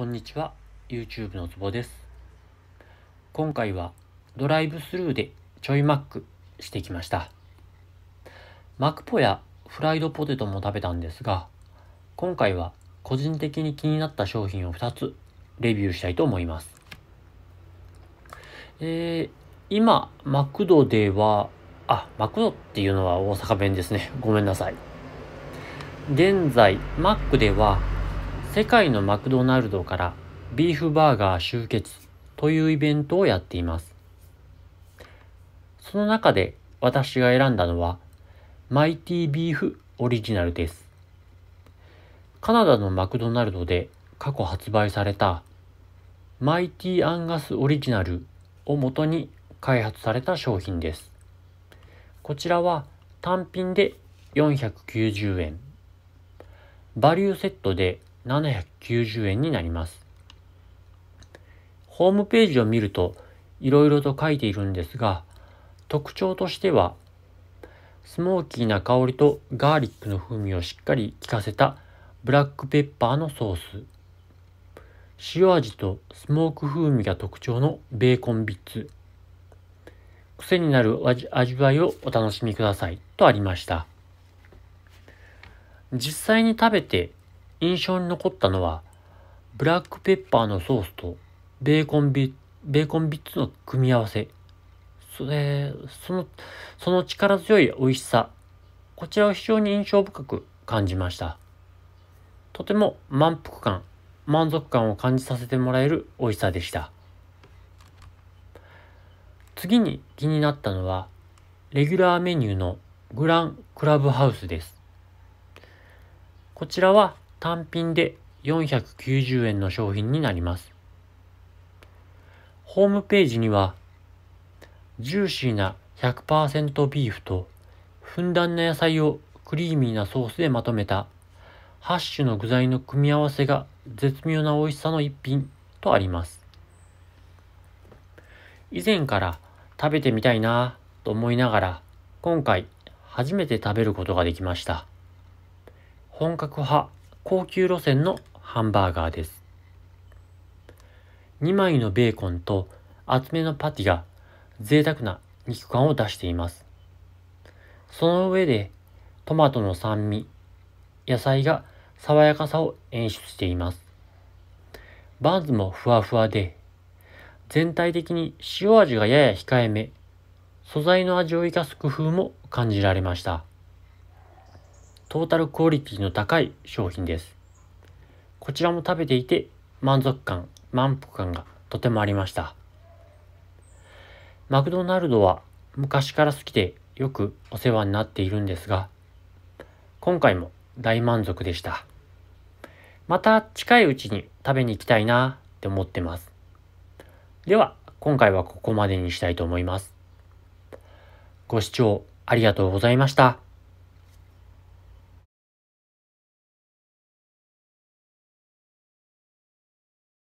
こんにちは、YouTube のつぼです。今回はドライブスルーでちょいマックしてきました。マクポやフライドポテトも食べたんですが、今回は個人的に気になった商品を2つレビューしたいと思います。えー、今、マクドでは、あ、マクドっていうのは大阪弁ですね。ごめんなさい。現在、マックでは世界のマクドナルドからビーフバーガー集結というイベントをやっています。その中で私が選んだのはマイティビーフオリジナルです。カナダのマクドナルドで過去発売されたマイティアンガスオリジナルをもとに開発された商品です。こちらは単品で490円、バリューセットで790円になります。ホームページを見るといろいろと書いているんですが、特徴としては、スモーキーな香りとガーリックの風味をしっかり効かせたブラックペッパーのソース、塩味とスモーク風味が特徴のベーコンビッツ、癖になる味わいをお楽しみくださいとありました。実際に食べて印象に残ったのは、ブラックペッパーのソースとベーコンビ、ベーコンビッツの組み合わせ。それ、その、その力強い美味しさ。こちらを非常に印象深く感じました。とても満腹感、満足感を感じさせてもらえる美味しさでした。次に気になったのは、レギュラーメニューのグランクラブハウスです。こちらは単品で490円の商品になります。ホームページには、ジューシーな100%ビーフと、ふんだんな野菜をクリーミーなソースでまとめた、8種の具材の組み合わせが絶妙な美味しさの一品とあります。以前から食べてみたいなぁと思いながら、今回初めて食べることができました。本格派高級路線のハンバーガーです。2枚のベーコンと厚めのパティが贅沢な肉感を出しています。その上でトマトの酸味、野菜が爽やかさを演出しています。バンズもふわふわで、全体的に塩味がやや控えめ、素材の味を生かす工夫も感じられました。トータルクオリティの高い商品です。こちらも食べていて満足感、満腹感がとてもありました。マクドナルドは昔から好きでよくお世話になっているんですが、今回も大満足でした。また近いうちに食べに行きたいなって思ってます。では、今回はここまでにしたいと思います。ご視聴ありがとうございました。